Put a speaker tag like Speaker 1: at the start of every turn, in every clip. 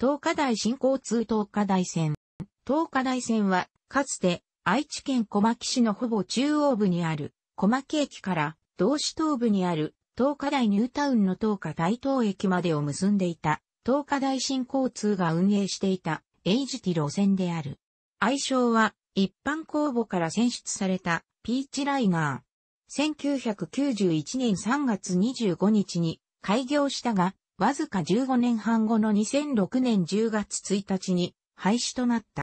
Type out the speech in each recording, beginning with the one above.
Speaker 1: 東華大新交通東華大線。東華大線は、かつて愛知県小牧市のほぼ中央部にある小牧駅から同市東部にある東華大ニュータウンの東華大東駅までを結んでいた東華大新交通が運営していたエイジティ路線である。愛称は一般公募から選出されたピーチライナー。1991年3月25日に開業したが、わずか15年半後の2006年10月1日に廃止となった。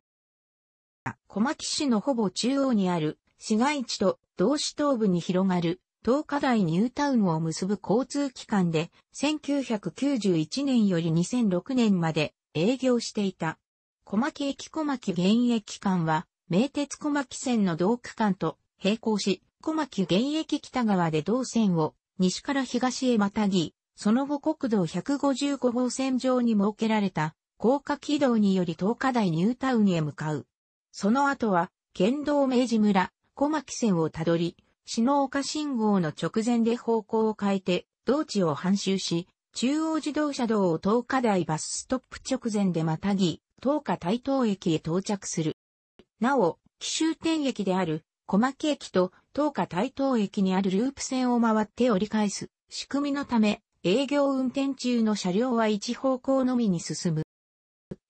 Speaker 1: 小牧市のほぼ中央にある市街地と同市東部に広がる東華大ニュータウンを結ぶ交通機関で1991年より2006年まで営業していた。小牧駅小牧現役間は名鉄小牧線の同区間と並行し、小牧現役北側で同線を西から東へまたぎ、その後国道155号線上に設けられた高架軌道により東華大ニュータウンへ向かう。その後は、県道明治村、小牧線をたどり、篠岡信号の直前で方向を変えて、道地を半周し、中央自動車道を東華大バスストップ直前でまたぎ、東華台東駅へ到着する。なお、奇州天駅である小牧駅と東華台東駅にあるループ線を回って折り返す仕組みのため、営業運転中の車両は一方向のみに進む。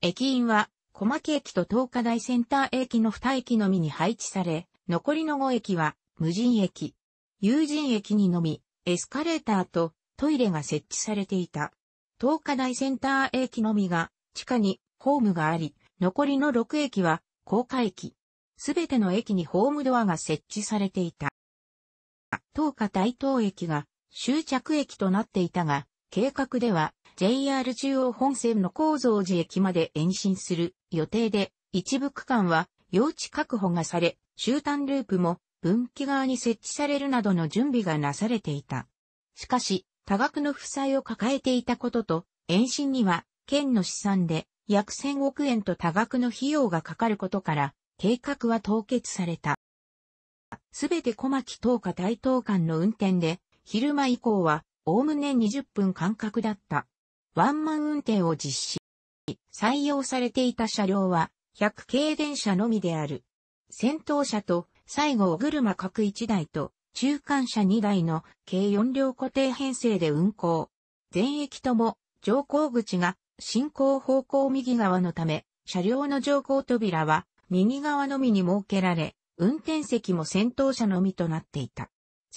Speaker 1: 駅員は、小牧駅と東海大センター駅の二駅のみに配置され、残りの5駅は、無人駅。有人駅にのみ、エスカレーターとトイレが設置されていた。東海大センター駅のみが、地下にホームがあり、残りの6駅は、高架駅。すべての駅にホームドアが設置されていた。東海大東駅が終着駅となっていたが、計画では JR 中央本線の構造寺駅まで延伸する予定で、一部区間は用地確保がされ、終端ループも分岐側に設置されるなどの準備がなされていた。しかし、多額の負債を抱えていたことと、延伸には県の試算で約1000億円と多額の費用がかかることから、計画は凍結された。すべて小牧東下大東間の運転で昼間以降は、おおむね20分間隔だった。ワンマン運転を実施。採用されていた車両は、100系電車のみである。先頭車と、最後、車各1台と、中間車2台の計4両固定編成で運行。全駅とも、乗降口が、進行方向右側のため、車両の乗降扉は、右側のみに設けられ、運転席も先頭車のみとなっていた。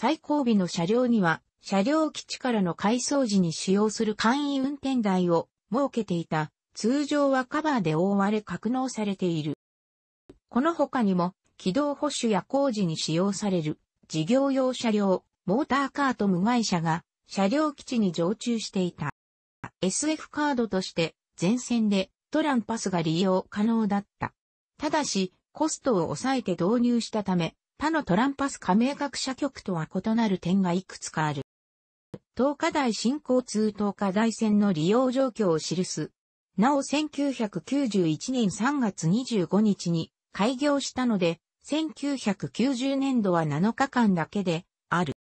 Speaker 1: 最後尾の車両には、車両基地からの改装時に使用する簡易運転台を設けていた、通常はカバーで覆われ格納されている。この他にも、軌道保守や工事に使用される、事業用車両、モーターカート無害車が、車両基地に常駐していた。SF カードとして、全線でトランパスが利用可能だった。ただし、コストを抑えて導入したため、他のトランパス加盟各社局とは異なる点がいくつかある。東華大新交通東華大線の利用状況を記す。なお1991年3月25日に開業したので、1990年度は7日間だけで、ある。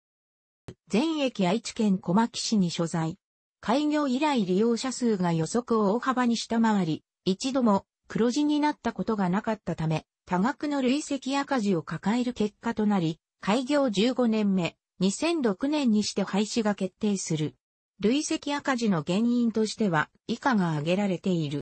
Speaker 1: 全駅愛知県小牧市に所在。開業以来利用者数が予測を大幅に下回り、一度も黒字になったことがなかったため、多額の累積赤字を抱える結果となり、開業15年目、2006年にして廃止が決定する。累積赤字の原因としては以下が挙げられている。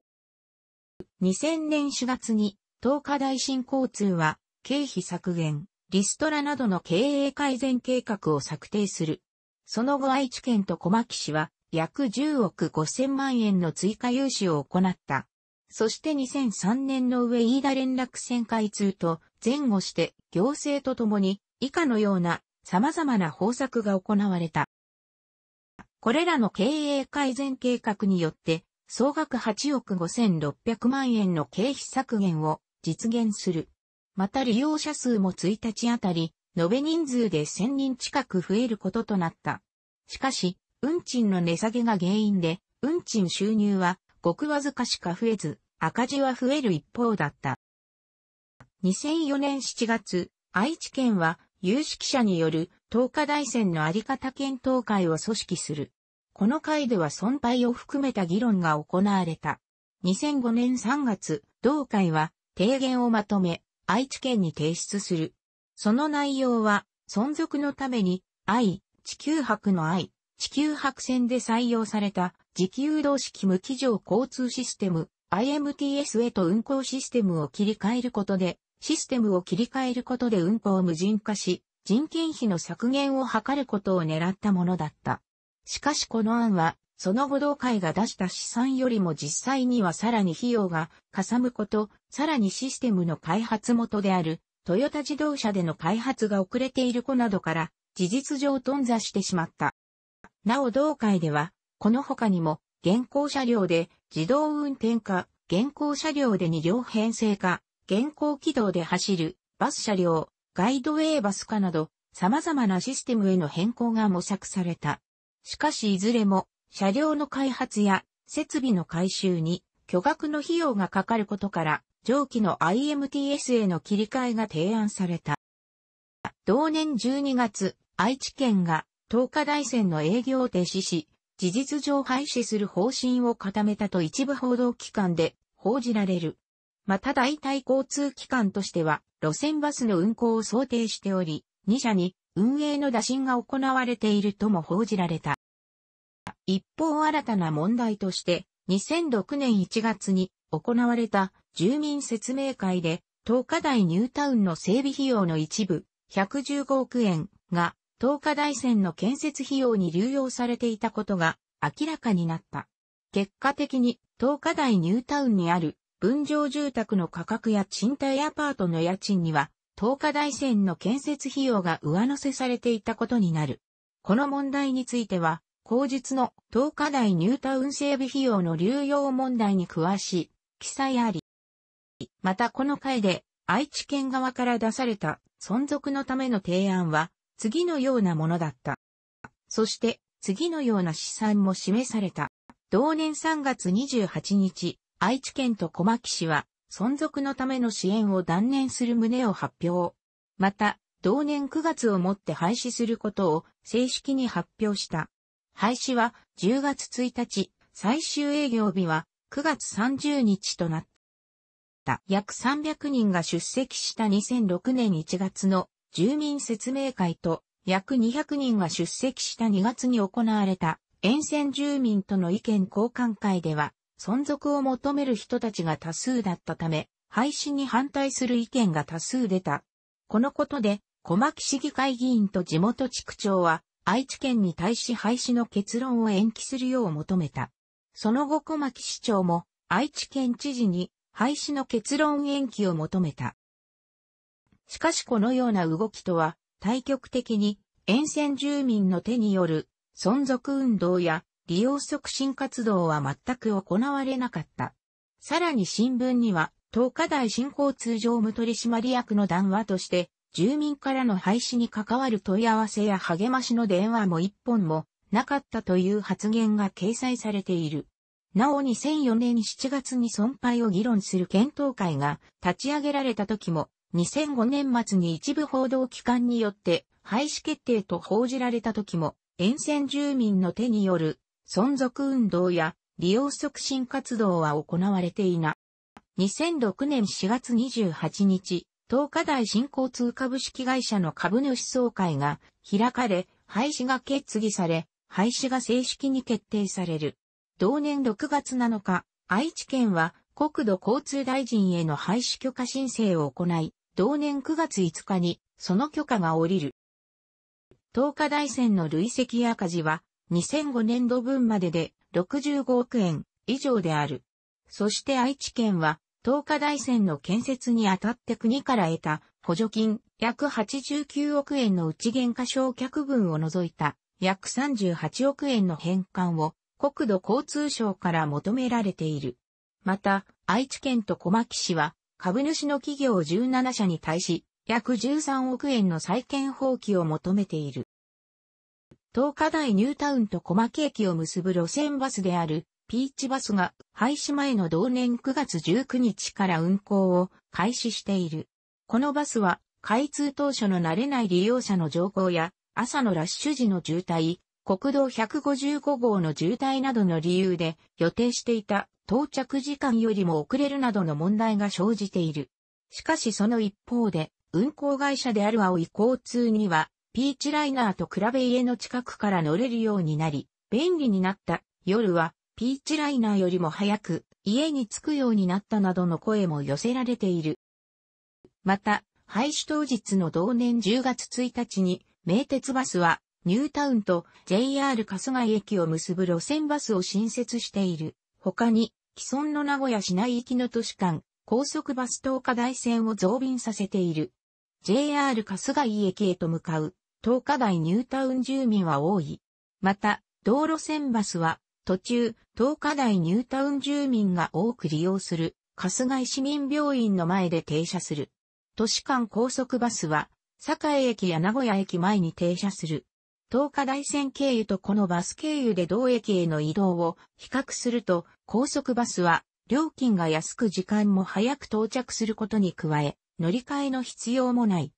Speaker 1: 2000年4月に東海大新交通は経費削減、リストラなどの経営改善計画を策定する。その後愛知県と小牧市は約10億5000万円の追加融資を行った。そして2003年の上飯田連絡船開通と前後して行政とともに以下のような様々な方策が行われた。これらの経営改善計画によって総額8億5600万円の経費削減を実現する。また利用者数も1日あたり、延べ人数で1000人近く増えることとなった。しかし、運賃の値下げが原因で、運賃収入はごくわずかしか増えず、赤字は増える一方だった。2004年7月、愛知県は有識者による東海大戦のあり方検討会を組織する。この会では損廃を含めた議論が行われた。2005年3月、同会は提言をまとめ、愛知県に提出する。その内容は、存続のために、愛、地球博の愛、地球博戦で採用された、自給動式無機上交通システム、IMTS へと運行システムを切り替えることで、システムを切り替えることで運行を無人化し、人件費の削減を図ることを狙ったものだった。しかしこの案は、その後同会が出した試算よりも実際にはさらに費用がかさむこと、さらにシステムの開発元である、トヨタ自動車での開発が遅れている子などから、事実上頓挫してしまった。なお同会では、この他にも、現行車両で自動運転化、現行車両で2両編成化、現行軌道で走るバス車両、ガイドウェイバス化など様々なシステムへの変更が模索された。しかしいずれも車両の開発や設備の改修に巨額の費用がかかることから上記の IMTS への切り替えが提案された。同年12月、愛知県が東華大戦の営業を停止し、事実上廃止する方針を固めたと一部報道機関で報じられる。また代替交通機関としては、路線バスの運行を想定しており、2社に運営の打診が行われているとも報じられた。一方新たな問題として、2006年1月に行われた住民説明会で、東華大ニュータウンの整備費用の一部、115億円が東海大線の建設費用に流用されていたことが明らかになった。結果的に東海大ニュータウンにある分譲住宅の価格や賃貸アパートの家賃には東海大線の建設費用が上乗せされていたことになる。この問題については、後日の東海大ニュータウン整備費用の流用問題に詳しい記載あり。またこの回で愛知県側から出された存続のための提案は次のようなものだった。そして、次のような試算も示された。同年3月28日、愛知県と小牧市は、存続のための支援を断念する旨を発表。また、同年9月をもって廃止することを正式に発表した。廃止は10月1日、最終営業日は9月30日となった。約300人が出席した2006年1月の住民説明会と約200人が出席した2月に行われた沿線住民との意見交換会では存続を求める人たちが多数だったため廃止に反対する意見が多数出た。このことで小牧市議会議員と地元地区長は愛知県に対し廃止の結論を延期するよう求めた。その後小牧市長も愛知県知事に廃止の結論延期を求めた。しかしこのような動きとは、対極的に沿線住民の手による存続運動や利用促進活動は全く行われなかった。さらに新聞には、東華大新交通常務取締役の談話として、住民からの廃止に関わる問い合わせや励ましの電話も一本もなかったという発言が掲載されている。なお2004年7月に損廃を議論する検討会が立ち上げられた時も2005年末に一部報道機関によって廃止決定と報じられた時も、沿線住民の手による存続運動や利用促進活動は行われていない。2006年4月28日、東華大新交通株式会社の株主総会が開かれ、廃止が決議され、廃止が正式に決定される。同年6月7日、愛知県は国土交通大臣への廃止許可申請を行い、同年9月5日にその許可が下りる。東海大線の累積赤字は2005年度分までで65億円以上である。そして愛知県は東海大線の建設にあたって国から得た補助金約89億円の内原価償却分を除いた約38億円の返還を国土交通省から求められている。また、愛知県と小牧市は株主の企業17社に対し、約13億円の再建放棄を求めている。東華大ニュータウンと小牧駅を結ぶ路線バスであるピーチバスが廃止前の同年9月19日から運行を開始している。このバスは開通当初の慣れない利用者の乗降や朝のラッシュ時の渋滞、国道155号の渋滞などの理由で予定していた到着時間よりも遅れるなどの問題が生じている。しかしその一方で、運行会社である青い交通には、ピーチライナーと比べ家の近くから乗れるようになり、便利になった。夜は、ピーチライナーよりも早く、家に着くようになったなどの声も寄せられている。また、廃止当日の同年10月1日に、名鉄バスは、ニュータウンと JR 春日井駅を結ぶ路線バスを新設している。他に、既存の名古屋市内行きの都市間、高速バス東下台線を増便させている。JR 春日井駅へと向かう、東下台ニュータウン住民は多い。また、道路線バスは、途中、東下台ニュータウン住民が多く利用する、春日井市民病院の前で停車する。都市間高速バスは、栄駅や名古屋駅前に停車する。東海大線経由とこのバス経由で同駅への移動を比較すると、高速バスは料金が安く時間も早く到着することに加え、乗り換えの必要もない。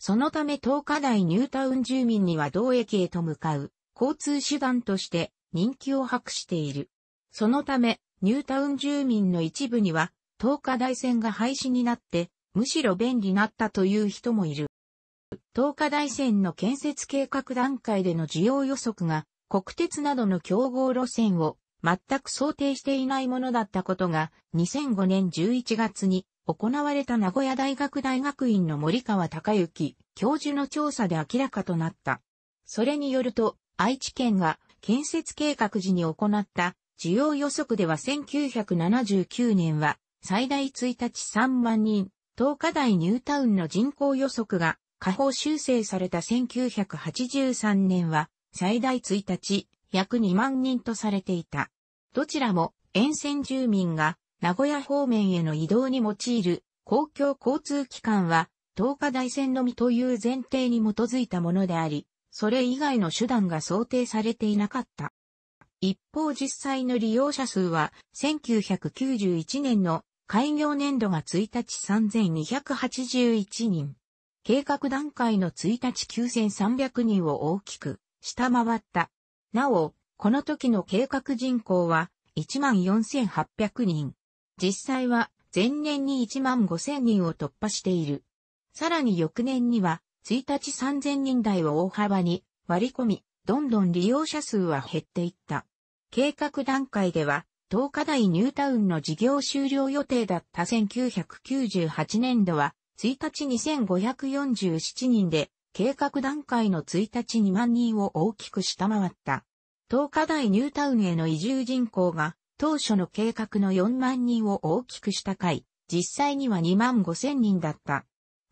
Speaker 1: そのため東海大ニュータウン住民には同駅へと向かう交通手段として人気を博している。そのため、ニュータウン住民の一部には、東海大線が廃止になって、むしろ便利になったという人もいる。東海大線の建設計画段階での需要予測が、国鉄などの競合路線を全く想定していないものだったことが、2005年11月に行われた名古屋大学大学院の森川隆之教授の調査で明らかとなった。それによると、愛知県が建設計画時に行った需要予測では1979年は最大1日3万人、東海大ニュータウンの人口予測が下方修正された1983年は、最大1日、約2万人とされていた。どちらも沿線住民が名古屋方面への移動に用いる公共交通機関は東下大線のみという前提に基づいたものであり、それ以外の手段が想定されていなかった。一方実際の利用者数は1991年の開業年度が1日3281人。計画段階の1日9300人を大きく下回った。なお、この時の計画人口は14,800人。実際は前年に15,000人を突破している。さらに翌年には1日3000人台を大幅に割り込み、どんどん利用者数は減っていった。計画段階では、東華大ニュータウンの事業終了予定だった1998年度は、1日2547人で、計画段階の1日2万人を大きく下回った。東華大ニュータウンへの移住人口が、当初の計画の4万人を大きくした回、実際には2万5千人だった。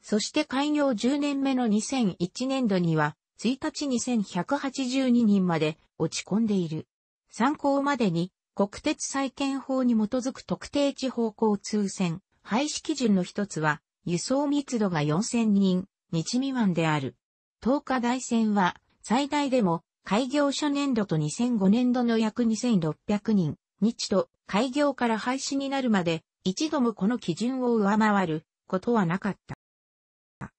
Speaker 1: そして開業10年目の2001年度には、1日2182人まで落ち込んでいる。参考までに、国鉄再建法に基づく特定地方交通線、廃止基準の一つは、輸送密度が4000人、日未満である。東海大線は、最大でも、開業初年度と2005年度の約2600人、日と開業から廃止になるまで、一度もこの基準を上回ることはなかった。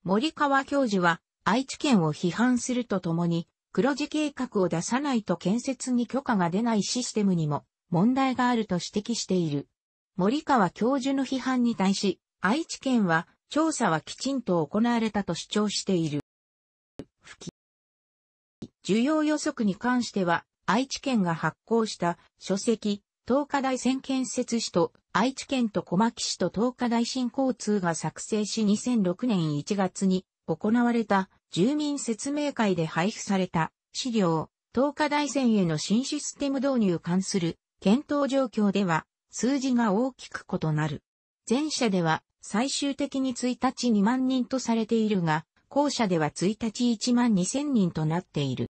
Speaker 1: 森川教授は、愛知県を批判するとともに、黒字計画を出さないと建設に許可が出ないシステムにも問題があると指摘している。森川教授の批判に対し、愛知県は調査はきちんと行われたと主張している。不き。需要予測に関しては、愛知県が発行した書籍、東海大線建設士と愛知県と小牧市と東海大新交通が作成し2006年1月に行われた住民説明会で配布された資料、東海大線への新システム導入関する検討状況では数字が大きく異なる。前者では最終的に1日2万人とされているが、後者では1日1万2000人となっている。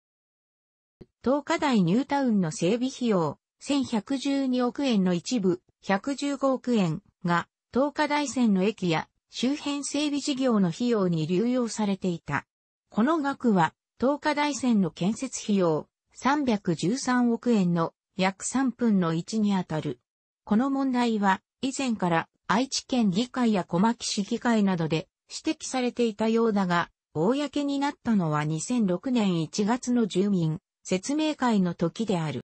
Speaker 1: 東華大ニュータウンの整備費用、1112億円の一部、115億円が、東華大線の駅や周辺整備事業の費用に流用されていた。この額は、東華大線の建設費用、313億円の約3分の1にあたる。この問題は、以前から愛知県議会や小牧市議会などで指摘されていたようだが、公になったのは2006年1月の住民説明会の時である。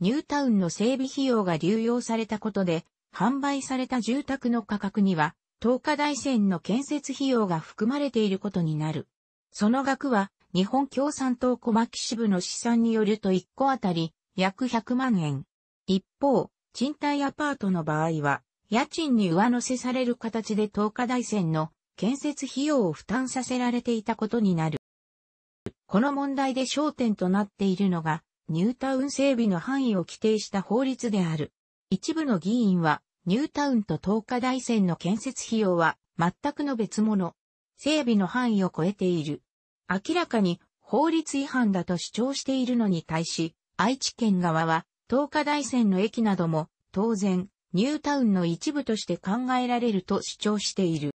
Speaker 1: ニュータウンの整備費用が流用されたことで、販売された住宅の価格には、東華大線の建設費用が含まれていることになる。その額は、日本共産党小牧支部の試算によると1個あたり約100万円。一方、賃貸アパートの場合は、家賃に上乗せされる形で東華大線の建設費用を負担させられていたことになる。この問題で焦点となっているのが、ニュータウン整備の範囲を規定した法律である。一部の議員は、ニュータウンと東華大線の建設費用は全くの別物。整備の範囲を超えている。明らかに法律違反だと主張しているのに対し、愛知県側は、東華大線の駅なども、当然、ニュータウンの一部として考えられると主張している。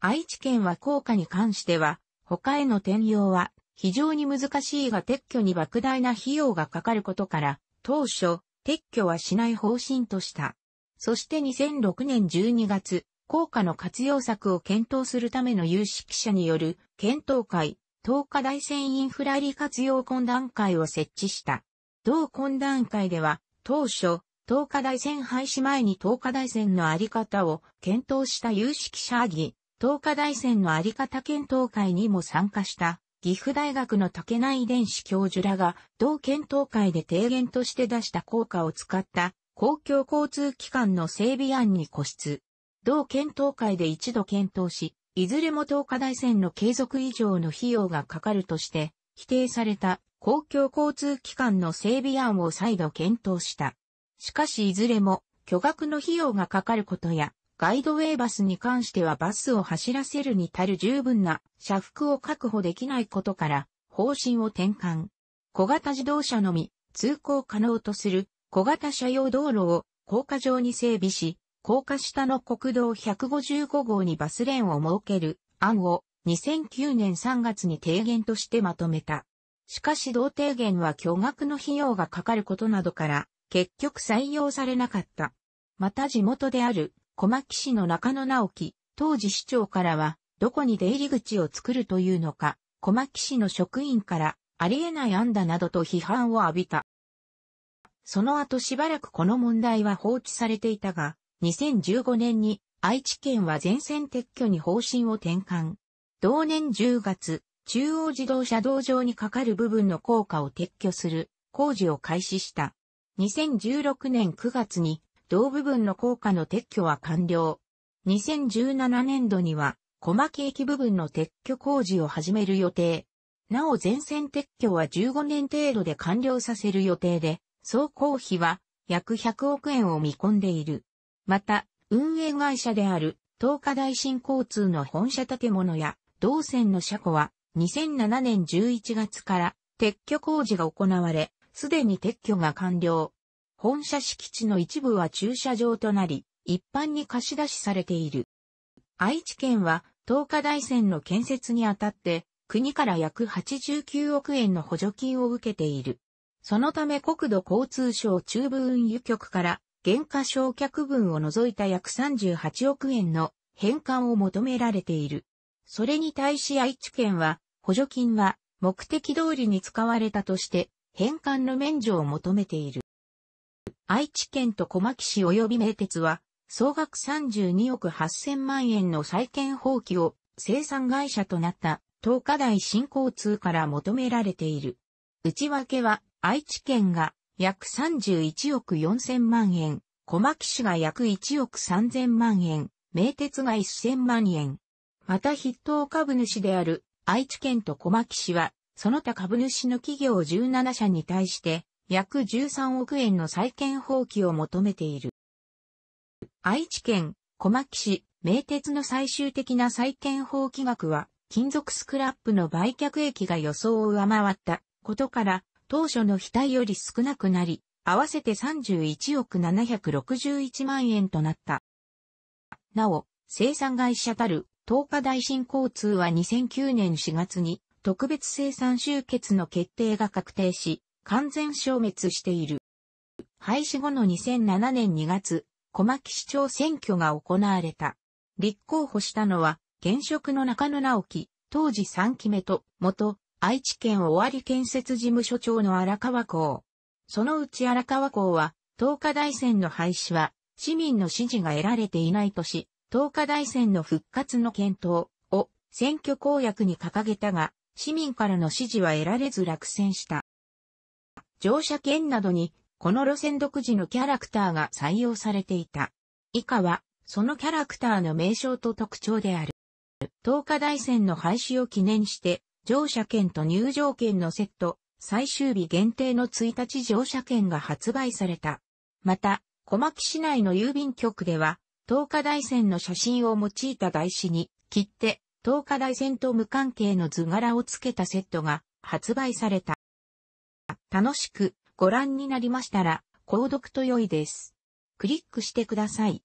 Speaker 1: 愛知県は効果に関しては、他への転用は非常に難しいが撤去に莫大な費用がかかることから、当初、撤去はしない方針とした。そして2006年12月、効果の活用策を検討するための有識者による検討会、東海大戦インフラ利活用懇談会を設置した。同懇談会では、当初、東華大戦廃止前に東華大戦のあり方を検討した有識者議、東華大戦のあり方検討会にも参加した、岐阜大学の竹内電子教授らが、同検討会で提言として出した効果を使った、公共交通機関の整備案に固執。同検討会で一度検討し、いずれも東華大戦の継続以上の費用がかかるとして、否定された公共交通機関の整備案を再度検討した。しかしいずれも巨額の費用がかかることや、ガイドウェイバスに関してはバスを走らせるに足る十分な車幅を確保できないことから方針を転換。小型自動車のみ通行可能とする小型車用道路を高架上に整備し、高架下の国道155号にバスレーンを設ける案を2009年3月に提言としてまとめた。しかし同提言は巨額の費用がかかることなどから結局採用されなかった。また地元である小牧市の中野直樹、当時市長からは、どこに出入り口を作るというのか、小牧市の職員から、ありえない案だなどと批判を浴びた。その後しばらくこの問題は放置されていたが、2015年に愛知県は全線撤去に方針を転換。同年10月、中央自動車道上にかかる部分の高架を撤去する工事を開始した。2016年9月に同部分の効果の撤去は完了。2017年度には小牧駅部分の撤去工事を始める予定。なお全線撤去は15年程度で完了させる予定で、総工費は約100億円を見込んでいる。また、運営会社である東海大新交通の本社建物や同線の車庫は2007年11月から撤去工事が行われ、すでに撤去が完了。本社敷地の一部は駐車場となり、一般に貸し出しされている。愛知県は、東海大線の建設にあたって、国から約89億円の補助金を受けている。そのため国土交通省中部運輸局から、減価償却分を除いた約38億円の返還を求められている。それに対し愛知県は、補助金は目的通りに使われたとして、返還の免除を求めている。愛知県と小牧市及び名鉄は、総額32億8000万円の再建放棄を生産会社となった東華大新交通から求められている。内訳は愛知県が約31億4000万円、小牧市が約1億3000万円、名鉄が1000万円。また筆頭株主である愛知県と小牧市はその他株主の企業17社に対して、約13億円の再建放棄を求めている。愛知県小牧市名鉄の最終的な再建放棄額は、金属スクラップの売却益が予想を上回ったことから、当初の額より少なくなり、合わせて31億761万円となった。なお、生産会社たる東華大新交通は2009年4月に特別生産集結の決定が確定し、完全消滅している。廃止後の2007年2月、小牧市長選挙が行われた。立候補したのは、現職の中野直樹、当時3期目と、元、愛知県尾張建設事務所長の荒川港。そのうち荒川港は、東海大戦の廃止は、市民の支持が得られていないとし、東海大戦の復活の検討を選挙公約に掲げたが、市民からの支持は得られず落選した。乗車券などに、この路線独自のキャラクターが採用されていた。以下は、そのキャラクターの名称と特徴である。東海大線の廃止を記念して、乗車券と入場券のセット、最終日限定の1日乗車券が発売された。また、小牧市内の郵便局では、東海大線の写真を用いた台紙に、切手、東華大戦と無関係の図柄をつけたセットが発売された。楽しくご覧になりましたら、購読と良いです。クリックしてください。